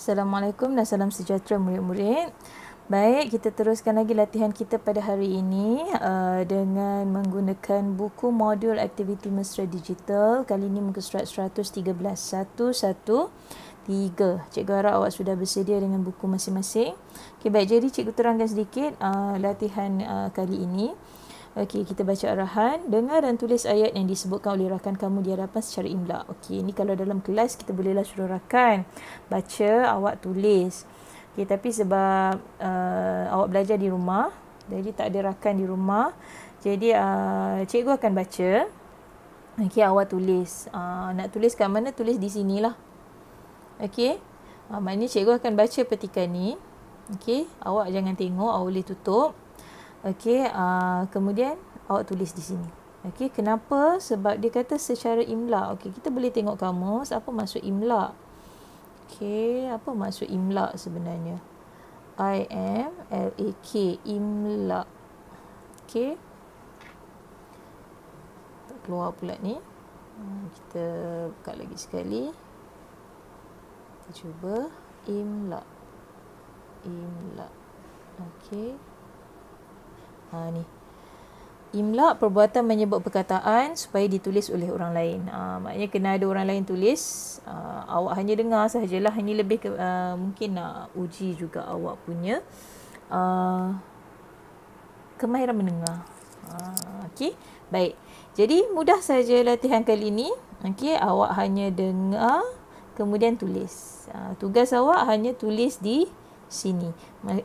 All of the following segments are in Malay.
Assalamualaikum dan salam sejahtera murid-murid. Baik, kita teruskan lagi latihan kita pada hari ini uh, dengan menggunakan buku modul aktiviti mesra digital. Kali ini muka surat 113.1.1.3. Cikgu harap awak sudah bersedia dengan buku masing-masing. Okay, baik, jadi cikgu terangkan sedikit uh, latihan uh, kali ini. Okey, kita baca arahan, dengar dan tulis ayat yang disebutkan oleh rakan kamu di hadapan secara imla. Okey, ini kalau dalam kelas kita bolehlah suruh rakan baca, awak tulis. Okey, tapi sebab uh, awak belajar di rumah, jadi tak ada rakan di rumah. Jadi uh, cikgu akan baca. Okey, awak tulis. Uh, nak tulis kat mana? Tulis di sini lah. Okey. Uh, maknanya cikgu akan baca petikan ni. Okey, awak jangan tengok, awak boleh tutup. Okey, uh, kemudian awak tulis di sini. Okey, kenapa? Sebab dia kata secara imla. Okey, kita boleh tengok kamus apa maksud imla. Okey, apa maksud imla sebenarnya? I M L A K, imla. Okey. keluar pula ni. Hmm, kita buka lagi sekali. Kita cuba imla, imla. Okey. Ha ni. Imla perbuatan menyebut perkataan supaya ditulis oleh orang lain. Ha, maknanya kena ada orang lain tulis. Ha, awak hanya dengar sajalah. Ini lebih ke, uh, mungkin nak uji juga awak punya uh, kemahiran mendengar. Ha, okay. Baik. Jadi mudah saja latihan kali ini. Okay. Awak hanya dengar kemudian tulis. Ha, tugas awak hanya tulis di sini.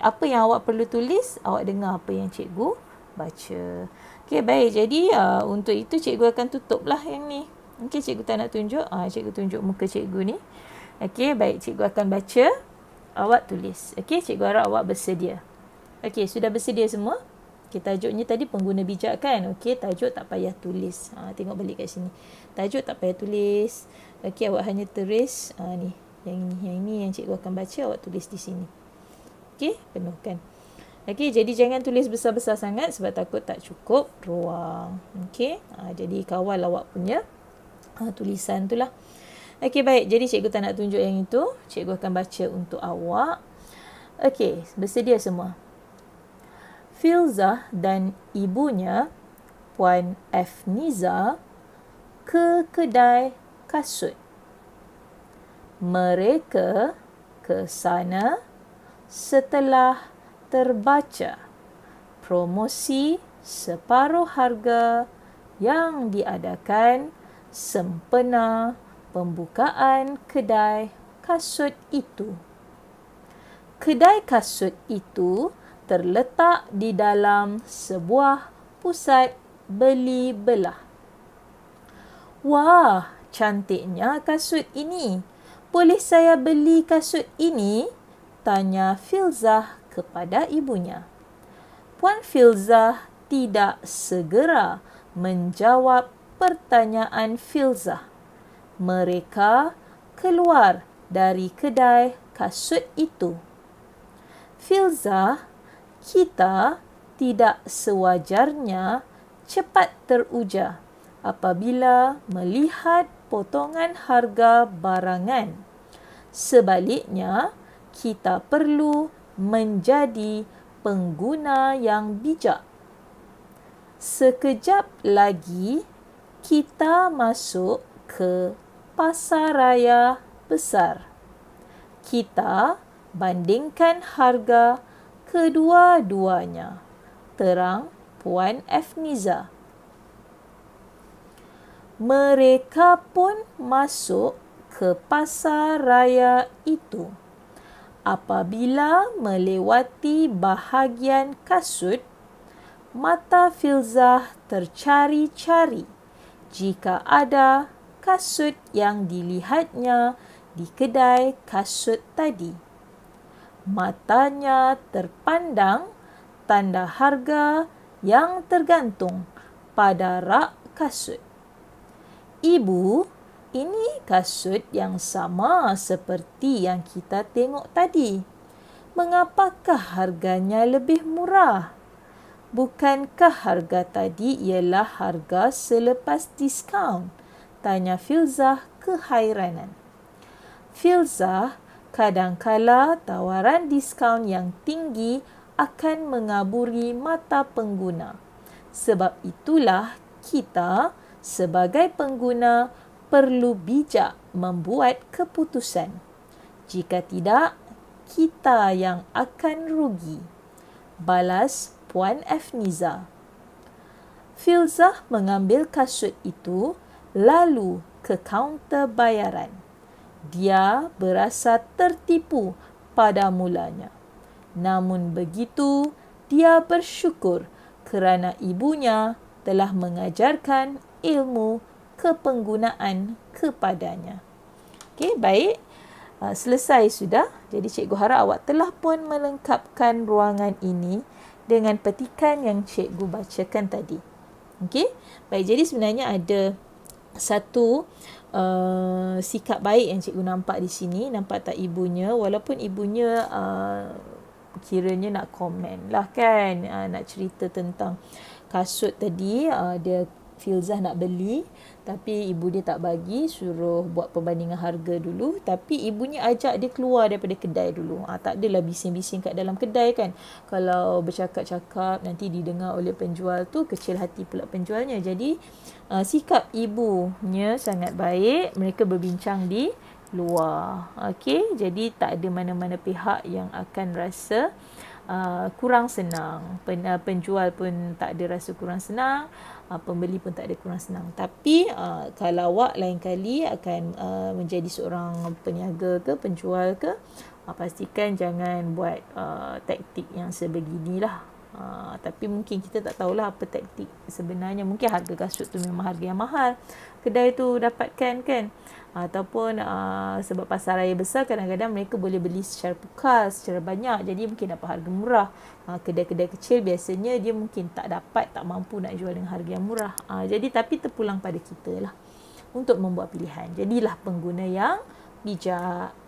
Apa yang awak perlu tulis, awak dengar apa yang cikgu baca. Okey, baik. Jadi uh, untuk itu cikgu akan tutup lah yang ni. Okey, cikgu tak nak tunjuk. Ah, uh, cikgu tunjuk muka cikgu ni. Okey, baik. Cikgu akan baca, awak tulis. Okey, cikgu harap awak bersedia. Okey, sudah bersedia semua? Okay, tajuknya tadi pengguna bijak kan? okay tajuk tak payah tulis. Ha, tengok balik kat sini. Tajuk tak payah tulis. okay awak hanya teris. Ha, ni. Yang ini, yang ini yang cikgu akan baca, awak tulis di sini. Okey, penuhkan. Okey, jadi jangan tulis besar-besar sangat sebab takut tak cukup ruang. Okey, ha, jadi kawal awak punya ha, tulisan tu lah. Okey, baik. Jadi cikgu tak nak tunjuk yang itu. Cikgu akan baca untuk awak. Okey, bersedia semua. Filzah dan ibunya, Puan F. Niza, ke kedai kasut. Mereka ke sana setelah terbaca promosi separuh harga yang diadakan sempena pembukaan kedai kasut itu. Kedai kasut itu terletak di dalam sebuah pusat beli belah. Wah, cantiknya kasut ini. Boleh saya beli kasut ini? tanya Filzah kepada ibunya. Puan Filzah tidak segera menjawab pertanyaan Filzah. Mereka keluar dari kedai kasut itu. Filzah, kita tidak sewajarnya cepat teruja apabila melihat potongan harga barangan. Sebaliknya, kita perlu menjadi pengguna yang bijak. Sekejap lagi kita masuk ke pasar raya besar. Kita bandingkan harga kedua-duanya. Terang Puan F. Niza. Mereka pun masuk ke pasar raya itu apabila melewati bahagian kasut, mata filzah tercari-cari jika ada kasut yang dilihatnya di kedai kasut tadi. Matanya terpandang tanda harga yang tergantung pada rak kasut. Ibu ini kasut yang sama seperti yang kita tengok tadi. Mengapakah harganya lebih murah? Bukankah harga tadi ialah harga selepas diskaun? Tanya Filzah kehairanan. Filzah, kadangkala tawaran diskaun yang tinggi akan mengaburi mata pengguna. Sebab itulah kita sebagai pengguna perlu bijak membuat keputusan. Jika tidak, kita yang akan rugi. Balas Puan F. Niza. Filzah mengambil kasut itu lalu ke kaunter bayaran. Dia berasa tertipu pada mulanya. Namun begitu, dia bersyukur kerana ibunya telah mengajarkan ilmu kepenggunaan kepadanya. Okey, baik. Uh, selesai sudah. Jadi cikgu harap awak telah pun melengkapkan ruangan ini dengan petikan yang cikgu bacakan tadi. Okey. Baik, jadi sebenarnya ada satu uh, sikap baik yang cikgu nampak di sini. Nampak tak ibunya? Walaupun ibunya uh, kiranya nak komen lah kan. Uh, nak cerita tentang kasut tadi. Uh, dia Filzah nak beli tapi ibu dia tak bagi suruh buat perbandingan harga dulu tapi ibunya ajak dia keluar daripada kedai dulu ha, tak adalah bising-bising kat dalam kedai kan kalau bercakap-cakap nanti didengar oleh penjual tu kecil hati pula penjualnya jadi uh, sikap ibunya sangat baik mereka berbincang di luar Okay, jadi tak ada mana-mana pihak yang akan rasa uh, kurang senang. Pen, uh, penjual pun tak ada rasa kurang senang, uh, pembeli pun tak ada kurang senang. Tapi uh, kalau awak lain kali akan uh, menjadi seorang peniaga ke penjual ke, uh, pastikan jangan buat uh, taktik yang sebeginilah. Ha, tapi mungkin kita tak tahulah apa taktik sebenarnya. Mungkin harga kasut tu memang harga yang mahal. Kedai tu dapatkan kan. Uh, ataupun uh, sebab pasar raya besar kadang-kadang mereka boleh beli secara pukal, secara banyak. Jadi mungkin dapat harga murah. Uh, kedai-kedai kecil biasanya dia mungkin tak dapat, tak mampu nak jual dengan harga yang murah. Uh, jadi tapi terpulang pada kita lah untuk membuat pilihan. Jadilah pengguna yang bijak.